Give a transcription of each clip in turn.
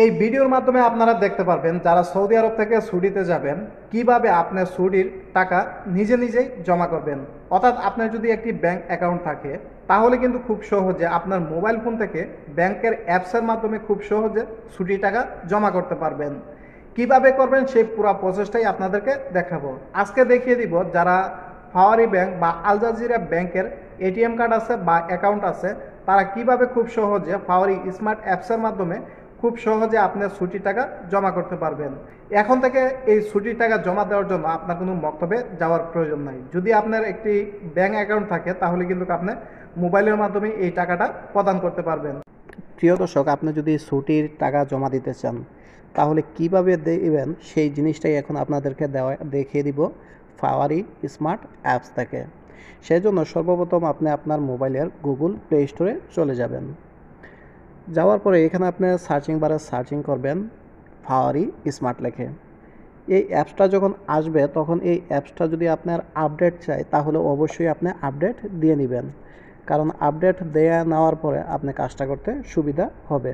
এই ভিডিওর মাধ্যমে আপনারা দেখতে পারবেন যারা সৌদি আরব থেকে সুডিতে যাবেন কিভাবে আপনার সুডির টাকা নিজে নিজেই জমা করবেন অর্থাৎ আপনার যদি একটি ব্যাংক অ্যাকাউন্ট থাকে তাহলে কিন্তু খুব সহজে আপনার মোবাইল ফোন থেকে ব্যাংকের অ্যাপসের মাধ্যমে খুব সহজে ছুটি টাকা জমা করতে পারবেন কিভাবে করবেন সেই পুরো প্রসেসটাই আপনাদেরকে দেখাবো আজকে দেখিয়ে দিব যারা ফাওয়ারি ব্যাংক বা আলজাজিরা ব্যাংকের এটিএম কার্ড আছে বা অ্যাকাউন্ট আছে তারা কিভাবে খুব সহজে ফাওয়ারি স্মার্ট অ্যাপসের মাধ্যমে খুব সহজে আপনার ছুটি টাকা জমা করতে পারবেন এখন থেকে এই ছুটির টাকা জমা দেওয়ার জন্য আপনার কোনো মক্তবে যাওয়ার প্রয়োজন নাই যদি আপনার একটি ব্যাঙ্ক অ্যাকাউন্ট থাকে তাহলে কিন্তু আপনি মোবাইলের মাধ্যমে এই টাকাটা প্রদান করতে পারবেন প্রিয় দর্শক আপনি যদি ছুটির টাকা জমা দিতে চান তাহলে কিভাবে দেবেন সেই জিনিসটাই এখন আপনাদেরকে দেওয়া দেখিয়ে দিব ফাওয়ারি স্মার্ট অ্যাপস থেকে সেই জন্য সর্বপ্রথম আপনি আপনার মোবাইলের গুগল প্লে স্টোরে চলে যাবেন যাওয়ার পরে এখানে আপনি সার্চিং বারে সার্চিং করবেন ফাওয়ারি স্মার্ট লেখে এই অ্যাপসটা যখন আসবে তখন এই অ্যাপসটা যদি আপনার আপডেট চাই তাহলে অবশ্যই আপনি আপডেট দিয়ে নেবেন কারণ আপডেট দেয়া নেওয়ার পরে আপনি কাজটা করতে সুবিধা হবে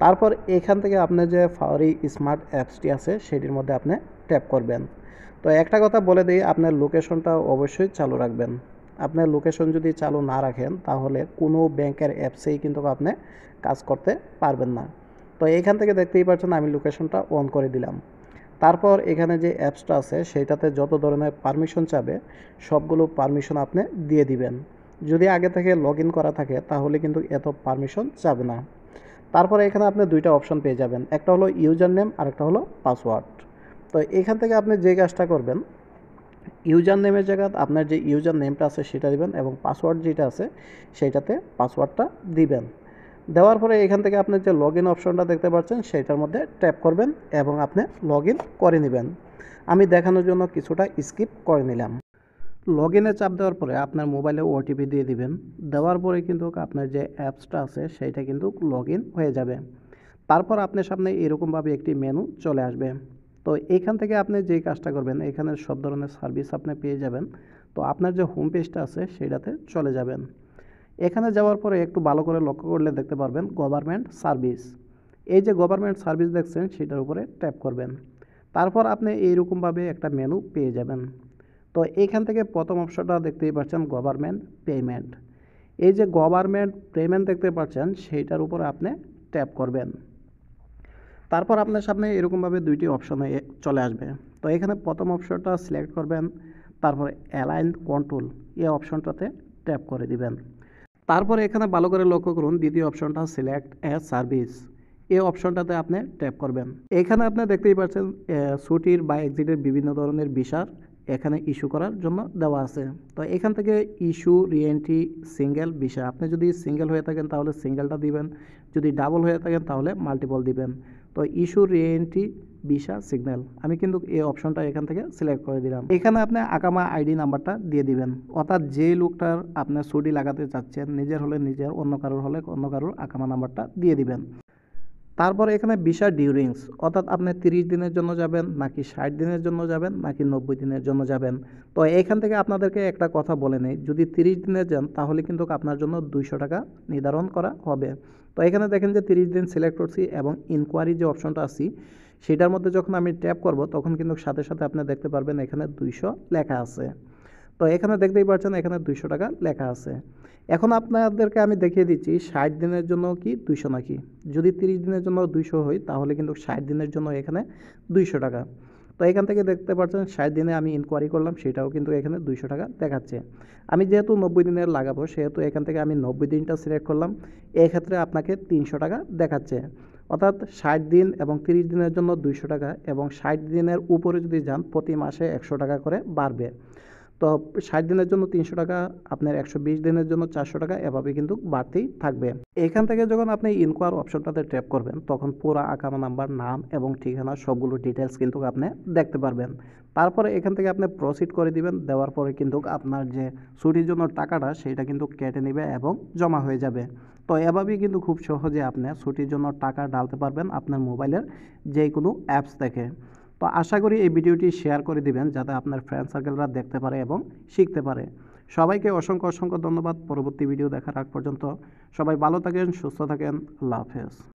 তারপর এখান থেকে আপনি যে ফাওয়ারি স্মার্ট অ্যাপসটি আছে সেটির মধ্যে আপনি ট্যাপ করবেন তো একটা কথা বলে দিই আপনার লোকেশনটা অবশ্যই চালু রাখবেন আপনার লোকেশন যদি চালু না রাখেন তাহলে কোনো ব্যাংকের অ্যাপসেই কিন্তু আপনি কাজ করতে পারবেন না তো এইখান থেকে দেখতেই পাচ্ছেন আমি লোকেশনটা অন করে দিলাম তারপর এখানে যে অ্যাপসটা আছে সেইটাতে যত ধরনের পারমিশন চাবে সবগুলো পারমিশন আপনি দিয়ে দিবেন যদি আগে থেকে লগ করা থাকে তাহলে কিন্তু এত পারমিশন চাবে না তারপরে এখানে আপনি দুইটা অপশন পেয়ে যাবেন একটা হলো ইউজার নেম আর একটা হলো পাসওয়ার্ড তো এখান থেকে আপনি যে কাজটা করবেন ইউজার নেমের জায়গায় আপনার যে ইউজার নেমটা আছে সেটা দিবেন এবং পাসওয়ার্ড যেটা আছে সেইটাতে পাসওয়ার্ডটা দিবেন দেওয়ার পরে এখান থেকে আপনি যে লগ ইন অপশনটা দেখতে পাচ্ছেন সেটার মধ্যে ট্যাপ করবেন এবং আপনি লগ ইন করে নেবেন আমি দেখানোর জন্য কিছুটা স্কিপ করে নিলাম লগ চাপ দেওয়ার পরে আপনার মোবাইলে ওটিপি দিয়ে দিবেন দেওয়ার পরে কিন্তু আপনার যে অ্যাপসটা আছে সেটা কিন্তু লগ হয়ে যাবে তারপর আপনার সামনে এরকমভাবে একটি মেনু চলে আসবে তো এইখান থেকে আপনি যে কাজটা করবেন এখানে সব ধরনের সার্ভিস আপনি পেয়ে যাবেন তো আপনার যে হোম পেজটা আছে সেটাতে চলে যাবেন এখানে যাওয়ার পরে একটু ভালো করে লক্ষ্য করলে দেখতে পারবেন গভর্নমেন্ট সার্ভিস এই যে গভর্নমেন্ট সার্ভিস দেখছেন সেটার উপরে ট্যাপ করবেন তারপর আপনি এইরকমভাবে একটা মেনু পেয়ে যাবেন তো এইখান থেকে প্রথম অপশনটা দেখতেই পাচ্ছেন গভর্নমেন্ট পেমেন্ট এই যে গভর্নমেন্ট পেমেন্ট দেখতে পাচ্ছেন সেইটার উপরে আপনি ট্যাপ করবেন তারপর আপনার সামনে এরকমভাবে দুইটি অপশন চলে আসবে তো এখানে প্রথম অপশনটা সিলেক্ট করবেন তারপর অ্যালাইন কন্ট্রোল এই অপশনটাতে ট্যাপ করে দিবেন তারপর এখানে ভালো করে লক্ষ্য করুন দ্বিতীয় অপশনটা সিলেক্ট এ সার্ভিস এই অপশনটাতে আপনি ট্যাপ করবেন এখানে আপনি দেখতেই পাচ্ছেন ছুটির বা এক্সিটের বিভিন্ন ধরনের বিষার এখানে ইস্যু করার জন্য দেওয়া আছে তো এখান থেকে ইস্যু রিএন্ট্রি সিঙ্গেল বিষয় আপনি যদি সিঙ্গেল হয়ে থাকেন তাহলে সিঙ্গেলটা দিবেন যদি ডাবল হয়ে থাকেন তাহলে মাল্টিপল দিবেন তো ইস্যু রিএন্ট্রি বিশা সিগন্যাল আমি কিন্তু এই অপশনটা এখান থেকে সিলেক্ট করে দিলাম এখানে আপনি আকামা আইডি নাম্বারটা দিয়ে দিবেন অর্থাৎ যে লোকটার আপনি সুডি লাগাতে চাচ্ছেন নিজের হলে নিজের অন্য কারোর হলে অন্য কারোর আকামা নাম্বারটা দিয়ে দিবেন তারপর এখানে বিশা ডিউরিংস অর্থাৎ আপনি তিরিশ দিনের জন্য যাবেন নাকি ষাট দিনের জন্য যাবেন নাকি নব্বই দিনের জন্য যাবেন তো এখান থেকে আপনাদেরকে একটা কথা বলে নেই যদি তিরিশ দিনের যান তাহলে কিন্তু আপনার জন্য দুইশো টাকা নির্ধারণ করা হবে তো এখানে দেখেন যে তিরিশ দিন সিলেক্ট করছি এবং ইনকোয়ারি যে অপশনটা আসি সেটার মধ্যে যখন আমি ট্যাপ করব তখন কিন্তু সাথে সাথে আপনি দেখতে পারবেন এখানে দুইশো লেখা আছে তো এখানে দেখতেই পাচ্ছেন এখানে দুইশো টাকা লেখা আছে এখন আপনাদেরকে আমি দেখিয়ে দিচ্ছি ষাট দিনের জন্য কি দুইশো নাকি যদি তিরিশ দিনের জন্য দুইশো হয় তাহলে কিন্তু ষাট দিনের জন্য এখানে দুইশো টাকা তো এখান থেকে দেখতে পাচ্ছেন ষাট দিনে আমি ইনকোয়ারি করলাম সেটাও কিন্তু এখানে দুইশো টাকা দেখাচ্ছে আমি যেহেতু নব্বই দিনের লাগাবো সেহেতু এখান থেকে আমি নব্বই দিনটা সিলেক্ট করলাম এক্ষেত্রে আপনাকে তিনশো টাকা দেখাচ্ছে অর্থাৎ ষাট দিন এবং তিরিশ দিনের জন্য দুইশো টাকা এবং ষাট দিনের উপরে যদি যান প্রতি মাসে একশো টাকা করে বাড়বে তো ষাট দিনের জন্য তিনশো টাকা আপনার একশো বিশ দিনের জন্য চারশো টাকা এভাবে কিন্তু বাড়তেই থাকবে এখান থেকে যখন আপনি ইনকোয়ার অপশনটাতে ট্যাপ করবেন তখন পুরো আকামা নাম্বার নাম এবং ঠিকানা সবগুলো ডিটেলস কিন্তু আপনি দেখতে পারবেন তারপরে এখান থেকে আপনি প্রসিড করে দিবেন দেওয়ার পরে কিন্তু আপনার যে ছুটির জন্য টাকাটা সেটা কিন্তু কেটে নেবে এবং জমা হয়ে যাবে তো এভাবেই কিন্তু খুব সহজে আপনি ছুটির জন্য টাকা ডালতে পারবেন আপনার মোবাইলের যে কোনো অ্যাপস থেকে তো আশা করি এই ভিডিওটি শেয়ার করে দিবেন যাতে আপনার ফ্রেন্ড সার্কেলরা দেখতে পারে এবং শিখতে পারে সবাইকে অসংখ্য অসংখ্য ধন্যবাদ পরবর্তী ভিডিও দেখার আগ পর্যন্ত সবাই ভালো থাকেন সুস্থ থাকেন আল্লাহ হাফেজ